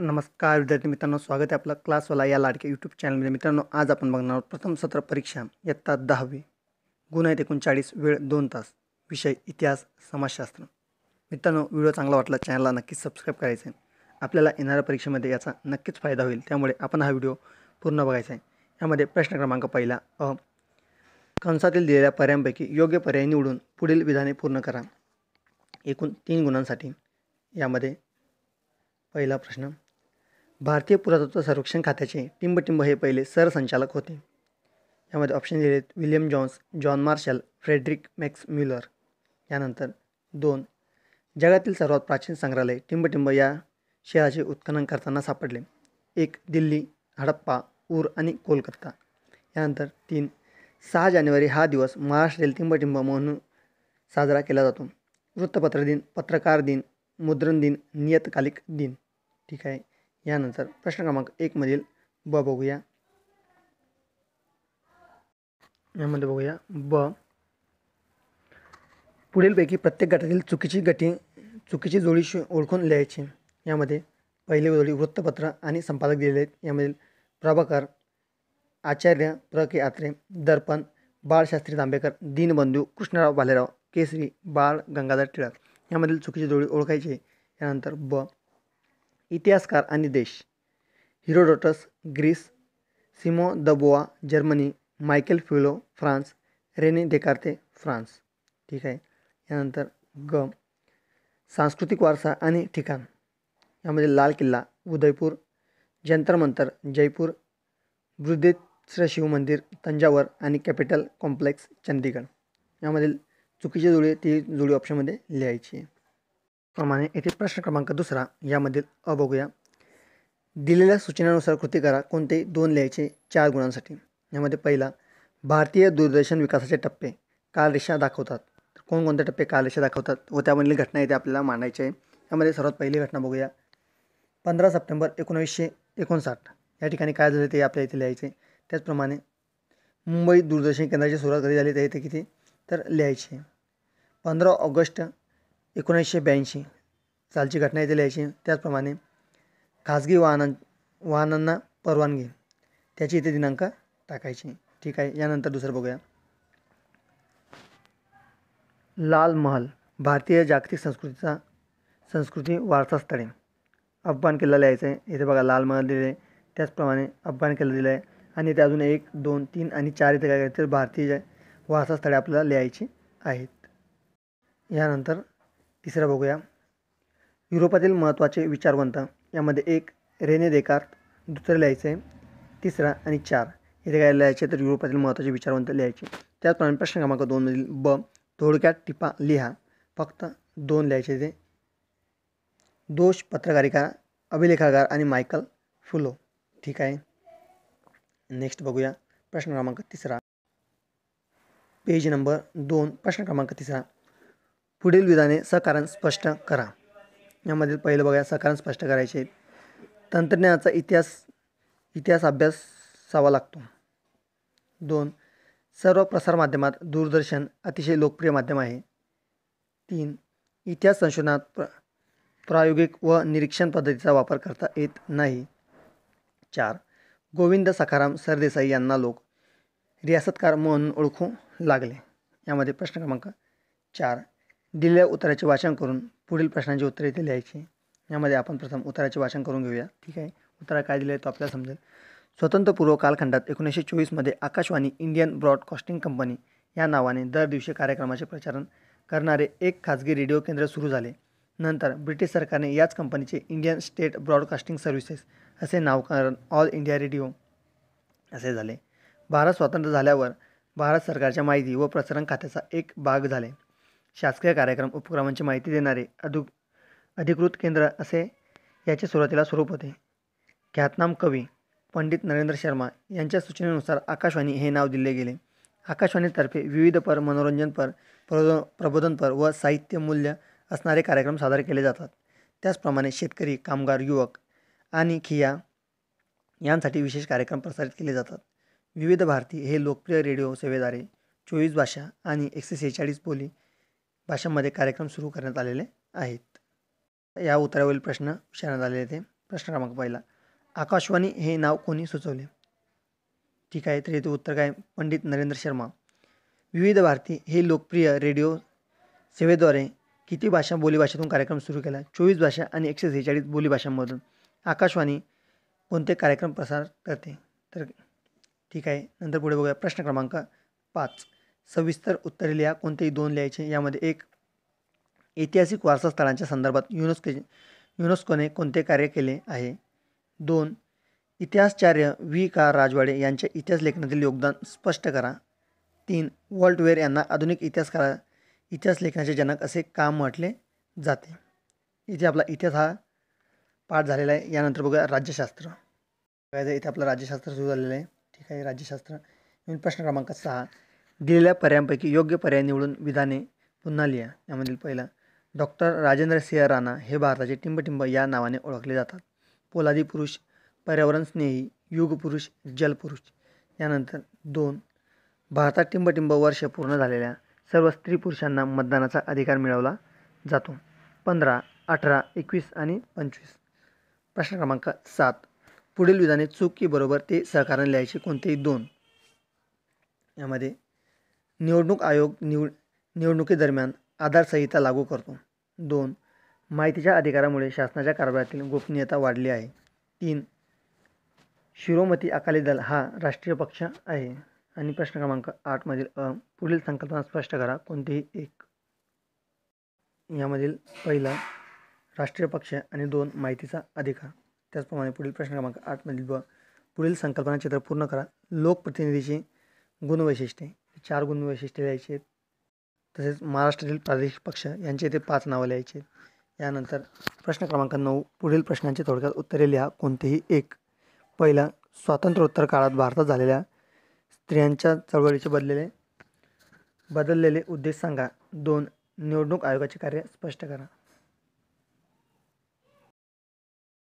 नमस्कार विद्यार्थी मित्रांनो स्वागत आहे आपलं क्लासवाला या लाडक्या यूट्यूब चॅनलमध्ये मित्रांनो आज आपण बघणार आहोत प्रथम सत्र परीक्षा इयत्ता दहावी गुण आहेत एकोणचाळीस वेळ दोन तास विषय इतिहास समाजशास्त्र मित्रांनो व्हिडिओ चांगला वाटला चॅनलला नक्कीच सबस्क्राईब करायचं आहे आपल्याला येणाऱ्या परीक्षेमध्ये याचा नक्कीच फायदा होईल त्यामुळे आपण हा व्हिडिओ पूर्ण बघायचा आहे यामध्ये प्रश्न क्रमांक पहिला अ कंसातील दिलेल्या पर्यायांपैकी योग्य पर्याय निवडून पुढील विधाने पूर्ण करा एकूण तीन गुणांसाठी यामध्ये पहिला प्रश्न भारतीय पुरातत्व सर्वेक्षण खात्याचे टिंबटिंब हे पहिले सरसंचालक होते यामध्ये ऑप्शन दिले आहेत William Jones John Marshall Frederick Max Muller यानंतर दोन जगातील सर्वात प्राचीन संग्रहालय टिंबटिंब या शहराचे उत्खनन करताना सापडले एक दिल्ली हडप्पा ऊर आणि कोलकाता यानंतर तीन सहा जानेवारी हा दिवस महाराष्ट्रातील टिंबटिंब म्हणून साजरा केला जातो वृत्तपत्र दिन पत्रकार दिन मुद्रण दिन नियतकालिक दिन ठीक आहे यानंतर प्रश्न क्रमांक एकमधील ब बघूया यामध्ये बघूया ब पुढीलपैकी प्रत्येक गटातील चुकीची गटी चुकीची जोडी ओळखून लिहायची यामध्ये पहिले जोडी वृत्तपत्र आणि संपादक दिलेले आहेत यामधील प्रभाकर आचार्य प्र के आत्रे दर्पण बाळशास्त्री तांबेकर दीनबंधू कृष्णराव भालेराव केसरी बाळ गंगाधर टिळक यामधील चुकीची जोडी ओळखायची यानंतर ब इतिहासकार आणि देश Herodotus Greece Simone de Beauvoir Germany Michael फ्युलो फ्रान्स रेने डेकार्ते फ्रान्स ठीक आहे यानंतर ग सांस्कृतिक वारसा आणि ठिकाण यामध्ये लाल किल्ला उदयपूर जंतर मंतर जयपूर बृद्धेश्वर शिव मंदिर तंजावर आणि कॅपिटल कॉम्प्लेक्स चंदीगड यामधील चुकीची जोडी ती जोडी ऑप्शनमध्ये लिहायची आहे प्रमाणे येथे प्रश्न क्रमांक दुसरा यामधील अ बघूया दिलेल्या सूचनेनुसार कृती करा कोणते दोन लिहायचे चार गुणांसाठी यामध्ये पहिला भारतीय दूरदर्शन विकासाचे टप्पे कालरेषा दाखवतात कोणकोणते टप्पे कालरेषा दाखवतात व त्यामधील घटना येथे आपल्याला मांडायची आहे यामध्ये सर्वात पहिली घटना बघूया पंधरा सप्टेंबर एकोणावीसशे एकोणसाठ या ठिकाणी काय झाले ते आपल्या इथे लिहायचे त्याचप्रमाणे मुंबई दूरदर्शन केंद्राची सुरुवात कधी झाली ते इथे किती तर लिहायचे पंधरा ऑगस्ट एकोणीसशे ब्याऐंशी सालची घटना इथे लिहायची त्याचप्रमाणे खाजगी वाहनां वाहनांना परवानगी त्याची इथे दिनांक टाकायची ठीक आहे यानंतर दुसरं बघूया लाल महल भारतीय जागतिक संस्कृतीचा संस्कृती वारसा स्थळे अफगाण किल्ला लिहायचं आहे इथे बघा लाल महल दिले त्याचप्रमाणे अफगाण किल्ला दिला आहे आणि इथे अजून एक दोन तीन आणि चार इथे काय करायचं भारतीय वारसा स्थळे आपल्याला लिहायची आहेत यानंतर तिसरा बघूया युरोपातील महत्त्वाचे विचारवंत यामध्ये एक रेने देकार दुसरं लिहायचं आहे तिसरा आणि चार इथे काय लिहायचे तर युरोपातील महत्त्वाचे विचारवंत लिहायचे त्याचप्रमाणे प्रश्न क्रमांक दोनमधील ब थोडक्यात टिपा लिहा फक्त दोन लिहायचे ते दोष पत्रकारिका अभिलेखागार आणि मायकल फुलो ठीक आहे नेक्स्ट बघूया प्रश्न क्रमांक तिसरा पेज नंबर दोन प्रश्न क्रमांक तिसरा पुढील विधाने सकारण स्पष्ट करा यामधील पहिलं बघा सकारण स्पष्ट करायचे तंत्रज्ञानाचा इतिहास इतिहास अभ्यासावा लागतो दोन सर्व प्रसारमाध्यमात दूरदर्शन अतिशय लोकप्रिय माध्यम आहे तीन इतिहास संशोधनात प्र प्रायोगिक व निरीक्षण पद्धतीचा वापर करता येत नाही चार गोविंद सखाराम सरदेसाई यांना लोक रियासतकार म्हणून ओळखू लागले यामध्ये प्रश्न क्रमांक चार दिलेल्या उत्तराचे वाचन करून पुढील प्रश्नांची उत्तरे इथे लिहायची यामध्ये आपण प्रथम उत्तराचे वाचन करून घेऊया ठीक आहे उत्तरा काय दिले आहे तो आपल्याला समजेल स्वतंत्रपूर्व कालखंडात एकोणीसशे चोवीसमध्ये आकाशवाणी इंडियन ब्रॉडकास्टिंग कंपनी या नावाने दर दिवशी कार्यक्रमाचे प्रचारण करणारे एक खाजगी रेडिओ केंद्र सुरू झाले नंतर ब्रिटिश सरकारने याच कंपनीचे इंडियन स्टेट ब्रॉडकास्टिंग सर्व्हिसेस असे नावकरण ऑल इंडिया रेडिओ असे झाले भारत स्वतंत्र झाल्यावर भारत सरकारच्या माहिती व प्रसारण खात्याचा एक भाग झाले शासकीय कार्यक्रम उपक्रमांची माहिती देणारे अधु अधिकृत केंद्र असे याचे सुरुवातीला स्वरूप होते ख्यातनाम कवी पंडित नरेंद्र शर्मा यांच्या सूचनेनुसार आकाशवाणी हे नाव दिले गेले आकाशवाणीतर्फे विविधपर मनोरंजनपर प्रबोधन प्रबोधनपर व साहित्य मूल्य असणारे कार्यक्रम सादर केले जातात त्याचप्रमाणे शेतकरी कामगार युवक आणि खिया यांसाठी विशेष कार्यक्रम प्रसारित केले जातात विविध भारती हे लोकप्रिय रेडिओ सेवेद्वारे चोवीस भाषा आणि एकशे सेहेचाळीस बोली भाषांमध्ये कार्यक्रम सुरू करण्यात आलेले आहेत या उत्तरावरील प्रश्न विचारण्यात आलेले ते प्रश्न क्रमांक पहिला आकाशवाणी हे नाव कोणी सुचवले ठीक आहे तर हे उत्तर काय पंडित नरेंद्र शर्मा विविध भारती हे लोकप्रिय रेडिओ सेवेद्वारे किती भाषा बोलीभाषेतून कार्यक्रम सुरू केला चोवीस भाषा आणि एकशे सेहेचाळीस बोलीभाषांमधून आकाशवाणी कोणते कार्यक्रम प्रसार करते तर ठीक आहे नंतर पुढे बघूया प्रश्न क्रमांक पाच सविस्तर उत्तरे लिहा कोणतेही दोन लिहायचे यामध्ये एक ऐतिहासिक वारसा स्थळांच्या संदर्भात युनेस्को युनेस्कोने कोणते कार्य केले आहे दोन इतिहासचार्य व्ही का राजवाडे यांच्या इतिहास लेखनातील योगदान स्पष्ट करा तीन वॉल्टवेअर यांना आधुनिक इतिहासकारा इतिहास लेखनाचे जनक असे काम म्हटले जाते इथे आपला इतिहास हा पाठ झालेला आहे यानंतर बघूया राज्यशास्त्र बघायचं इथे आपलं राज्यशास्त्र सुरू झालेलं आहे ठीक आहे राज्यशास्त्र प्रश्न क्रमांक सहा दिलेल्या पर्यायांपैकी योग्य पर्याय निवडून विधाने पुन्हा लिहा यामधील पहिला डॉक्टर राजेंद्र सिंह राणा हे भारताचे टिंबटिंब या नावाने ओळखले जातात पोलादी पुरुष पर्यावरण स्नेही युगपुरुष जलपुरुष यानंतर दोन भारतात टिंबटिंब वर्ष पूर्ण झालेल्या सर्व स्त्री पुरुषांना मतदानाचा अधिकार मिळवला जातो पंधरा अठरा एकवीस आणि पंचवीस प्रश्न क्रमांक सात पुढील विधाने चूक की बरोबर ते सहकारण लिहायचे कोणतेही दोन यामध्ये निवडणूक आयोग निव निवडणुकीदरम्यान आधारसंहिता लागू करतो दोन माहितीच्या अधिकारामुळे शासनाच्या कारभारातील गोपनीयता वाढली आहे तीन शिरोमती अकाली दल हा राष्ट्रीय पक्ष आहे आणि प्रश्न क्रमांक आठमधील अ पुढील संकल्पना स्पष्ट करा कोणतेही एक यामधील पहिला राष्ट्रीय पक्ष आणि दोन माहितीचा अधिकार त्याचप्रमाणे पुढील प्रश्न क्रमांक आठमधील ब पुढील संकल्पना चित्र पूर्ण करा लोकप्रतिनिधीची गुणवैशिष्ट्ये चार गुण वैशिष्ट्ये लिहायचे तसेच महाराष्ट्रातील प्रादेशिक पक्ष यांचे इथे पाच नावं लिहायचे यानंतर प्रश्न क्रमांक नऊ पुढील प्रश्नांची थोडक्यात उत्तरे लिहा कोणतेही एक पहिला स्वातंत्र्योत्तर काळात भारतात झालेल्या स्त्रियांच्या चळवळीचे बदलेले बदललेले उद्देश सांगा दोन निवडणूक आयोगाचे कार्य स्पष्ट करा